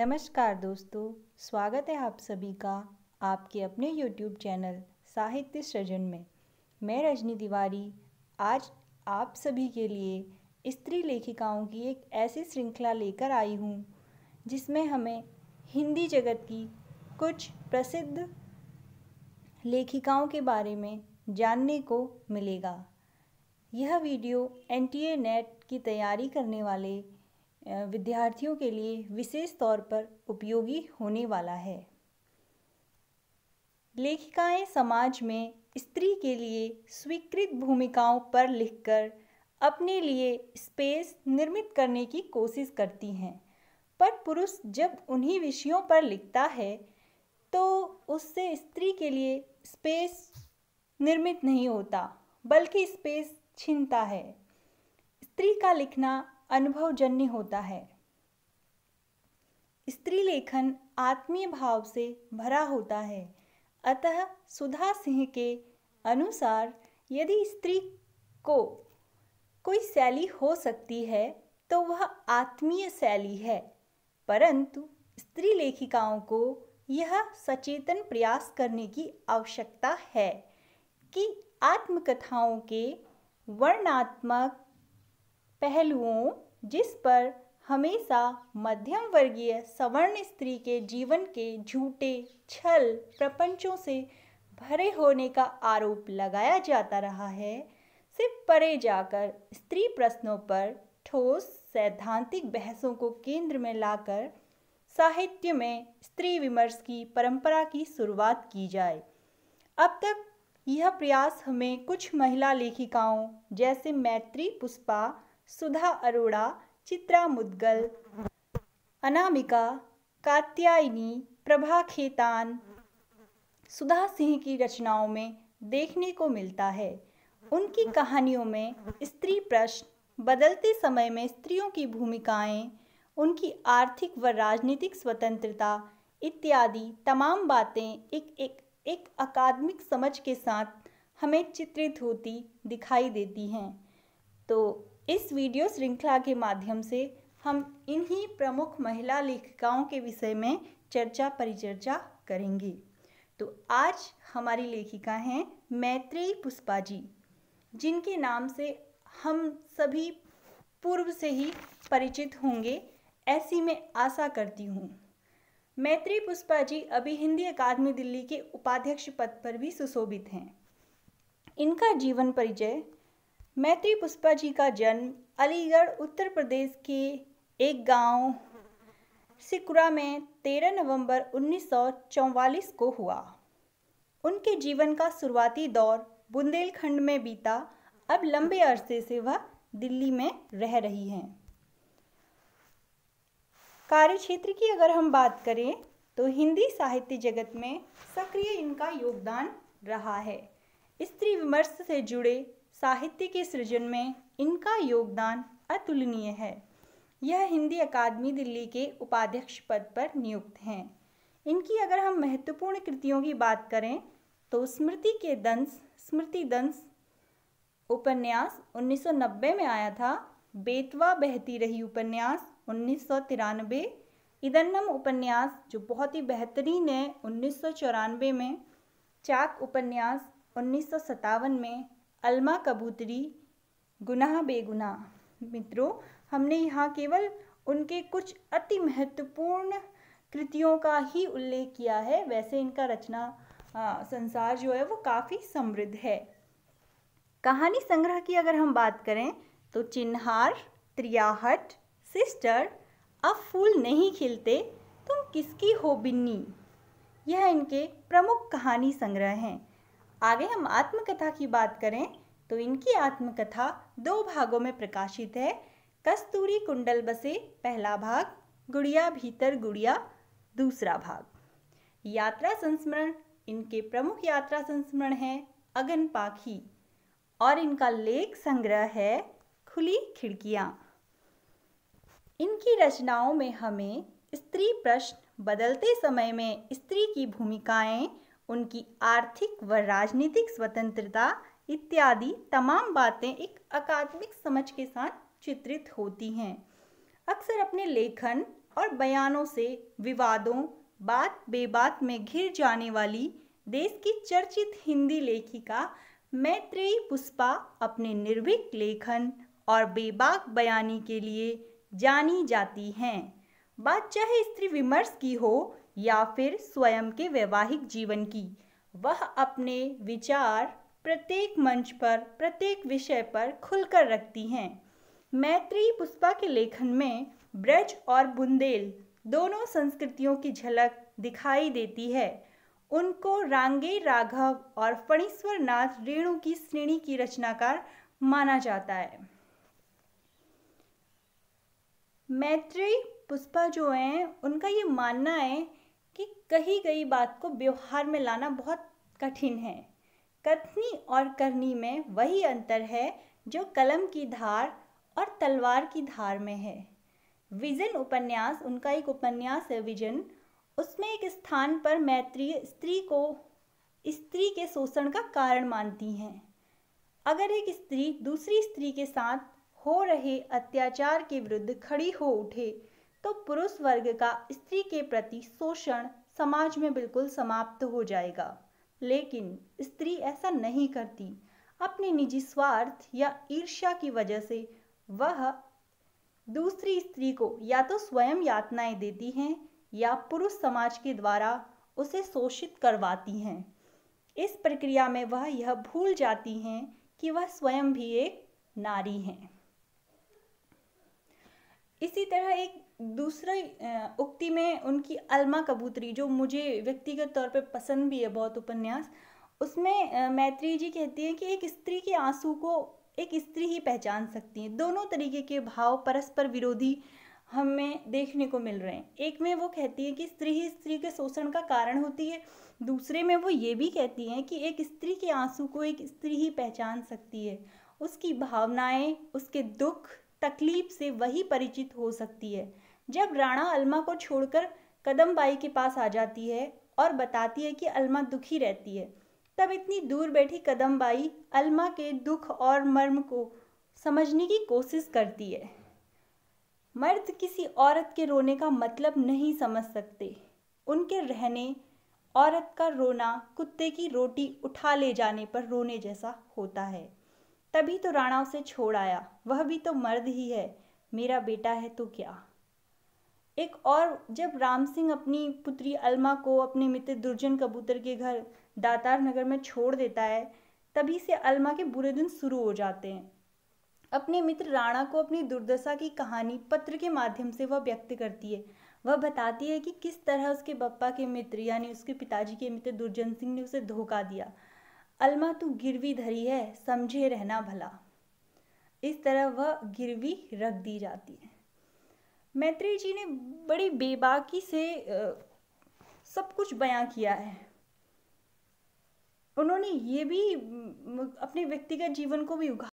नमस्कार दोस्तों स्वागत है आप सभी का आपके अपने यूट्यूब चैनल साहित्य सृजन में मैं रजनी तिवारी आज आप सभी के लिए स्त्री लेखिकाओं की एक ऐसी श्रृंखला लेकर आई हूँ जिसमें हमें हिंदी जगत की कुछ प्रसिद्ध लेखिकाओं के बारे में जानने को मिलेगा यह वीडियो एन नेट की तैयारी करने वाले विद्यार्थियों के लिए विशेष तौर पर उपयोगी होने वाला है लेखिकाएं समाज में स्त्री के लिए स्वीकृत भूमिकाओं पर लिखकर अपने लिए स्पेस निर्मित करने की कोशिश करती हैं पर पुरुष जब उन्हीं विषयों पर लिखता है तो उससे स्त्री के लिए स्पेस निर्मित नहीं होता बल्कि स्पेस छीनता है स्त्री का लिखना अनुभवजन्य होता है स्त्री लेखन आत्मीय भाव से भरा होता है अतः सुधा सिंह के अनुसार यदि स्त्री को कोई शैली हो सकती है तो वह आत्मीय शैली है परंतु स्त्री लेखिकाओं को यह सचेतन प्रयास करने की आवश्यकता है कि आत्मकथाओं के वर्णात्मक पहलुओं जिस पर हमेशा मध्यम वर्गीय सवर्ण स्त्री के जीवन के झूठे छल प्रपंचों से भरे होने का आरोप लगाया जाता रहा है सिर्फ परे जाकर स्त्री प्रश्नों पर ठोस सैद्धांतिक बहसों को केंद्र में लाकर साहित्य में स्त्री विमर्श की परंपरा की शुरुआत की जाए अब तक यह प्रयास हमें कुछ महिला लेखिकाओं जैसे मैत्री पुष्पा सुधा अरोड़ा चित्रा मुद्गल अनामिका कात्यायनी प्रभा खेतान सुधा सिंह की रचनाओं में देखने को मिलता है उनकी कहानियों में स्त्री प्रश्न बदलते समय में स्त्रियों की भूमिकाएं उनकी आर्थिक व राजनीतिक स्वतंत्रता इत्यादि तमाम बातें एक एक एक अकादमिक समझ के साथ हमें चित्रित होती दिखाई देती हैं तो इस वीडियो श्रृंखला के माध्यम से हम इन्हीं प्रमुख महिला लेखिकाओं के विषय में चर्चा परिचर्चा करेंगे तो आज हमारी लेखिका हैं मैत्रेयी पुष्पा जी जिनके नाम से हम सभी पूर्व से ही परिचित होंगे ऐसी मैं आशा करती हूँ मैत्री पुष्पा जी अभी हिंदी अकादमी दिल्ली के उपाध्यक्ष पद पर भी सुशोभित हैं इनका जीवन परिचय मैत्री पुष्पा जी का जन्म अलीगढ़ उत्तर प्रदेश के एक गांव सिकुरा में 13 नवंबर 1944 को हुआ उनके जीवन का शुरुआती दौर बुंदेलखंड में बीता अब लंबे अरसे से वह दिल्ली में रह रही हैं कार्य क्षेत्र की अगर हम बात करें तो हिंदी साहित्य जगत में सक्रिय इनका योगदान रहा है स्त्री विमर्श से जुड़े साहित्य के सृजन में इनका योगदान अतुलनीय है यह हिंदी अकादमी दिल्ली के उपाध्यक्ष पद पर नियुक्त हैं इनकी अगर हम महत्वपूर्ण कृतियों की बात करें तो स्मृति के दंश स्मृति दंश उपन्यास 1990 में आया था बेतवा बहती रही उपन्यास उन्नीस इदन्नम उपन्यास जो बहुत ही बेहतरीन है उन्नीस में चाक उपन्यास उन्नीस में अलमा कबूतरी गुनाह बेगुनाह मित्रों हमने यहाँ केवल उनके कुछ अति महत्वपूर्ण कृतियों का ही उल्लेख किया है वैसे इनका रचना आ, संसार जो है वो काफ़ी समृद्ध है कहानी संग्रह की अगर हम बात करें तो चिन्हार त्रियाहट सिस्टर अब फूल नहीं खिलते तुम किसकी हो बिन्नी यह इनके प्रमुख कहानी संग्रह हैं आगे हम आत्मकथा की बात करें तो इनकी आत्मकथा दो भागों में प्रकाशित है कस्तूरी कुंडल बसे पहला भाग गुड़िया भीतर गुड़िया दूसरा भाग यात्रा संस्मरण इनके प्रमुख यात्रा संस्मरण है अगन पाखी और इनका लेख संग्रह है खुली खिड़कियां इनकी रचनाओं में हमें स्त्री प्रश्न बदलते समय में स्त्री की भूमिकाएं उनकी आर्थिक व राजनीतिक स्वतंत्रता इत्यादि तमाम बातें एक अकादमिक समझ के साथ चित्रित होती हैं अक्सर अपने लेखन और बयानों से विवादों बात बेबात में घिर जाने वाली देश की चर्चित हिंदी लेखिका मैत्रेयी पुष्पा अपने निर्भीक लेखन और बेबाक बयानी के लिए जानी जाती हैं बात चाहे स्त्री विमर्श की हो या फिर स्वयं के वैवाहिक जीवन की वह अपने विचार प्रत्येक मंच पर प्रत्येक विषय पर खुलकर रखती हैं मैत्री पुष्पा के लेखन में ब्रज और बुंदेल दोनों संस्कृतियों की झलक दिखाई देती है उनको रांगे राघव और फणीश्वर नाथ रेणु की श्रेणी की रचनाकार माना जाता है मैत्री पुष्पा जो हैं उनका ये मानना है कि कही गई बात को व्यवहार में लाना बहुत कठिन है कथनी और करनी में वही अंतर है जो कलम की धार और तलवार की धार में है विजन उपन्यास उनका एक उपन्यास है विजन उसमें एक स्थान पर मैत्री स्त्री को स्त्री के शोषण का कारण मानती हैं अगर एक स्त्री दूसरी स्त्री के साथ हो रहे अत्याचार के विरुद्ध खड़ी हो उठे तो पुरुष वर्ग का स्त्री के प्रति शोषण समाज में बिल्कुल समाप्त हो जाएगा लेकिन स्त्री ऐसा नहीं करती अपने निजी स्वार्थ या ईर्ष्या की वजह से वह दूसरी स्त्री को या तो स्वयं यातनाएं देती हैं या पुरुष समाज के द्वारा उसे शोषित करवाती हैं इस प्रक्रिया में वह यह भूल जाती हैं कि वह स्वयं भी एक नारी हैं इसी तरह एक दूसरे उक्ति में उनकी अलमा कबूतरी जो मुझे व्यक्तिगत तौर पर पसंद भी है बहुत उपन्यास उसमें मैत्री जी कहती हैं कि एक स्त्री के आंसू को एक स्त्री ही पहचान सकती है दोनों तरीके के भाव परस्पर विरोधी हमें देखने को मिल रहे हैं एक में वो कहती है कि स्त्री ही स्त्री के शोषण का कारण होती है दूसरे में वो ये भी कहती हैं कि एक स्त्री के आंसू को एक स्त्री ही पहचान सकती है उसकी भावनाएं उसके दुख तकलीफ से वही परिचित हो सकती है जब राणा अलमा को छोड़कर कदम बाई के पास आ जाती है और बताती है कि अलमा दुखी रहती है तब इतनी दूर बैठी कदम बाई अलमा के दुख और मर्म को समझने की कोशिश करती है मर्द किसी औरत के रोने का मतलब नहीं समझ सकते उनके रहने औरत का रोना कुत्ते की रोटी उठा ले जाने पर रोने जैसा होता है तभी तो राणा उसे छोड़ आया वह भी तो मर्द ही है मेरा बेटा है तो क्या एक और जब राम सिंह अपनी पुत्री अलमा को अपने मित्र दुर्जन कबूतर के घर दातार नगर में छोड़ देता है तभी से अलमा के बुरे दिन शुरू हो जाते हैं अपने मित्र राणा को अपनी दुर्दशा की कहानी पत्र के माध्यम से वह व्यक्त करती है वह बताती है कि किस तरह उसके बप्पा के मित्र यानी उसके पिताजी के मित्र दुर्जन सिंह ने उसे धोखा दिया अलमा तू गिरवी धरी है समझे रहना भला इस तरह वह गिरवी रख दी जाती है मैत्री जी ने बड़ी बेबाकी से सब कुछ बयां किया है उन्होंने ये भी अपने व्यक्तिगत जीवन को भी उगा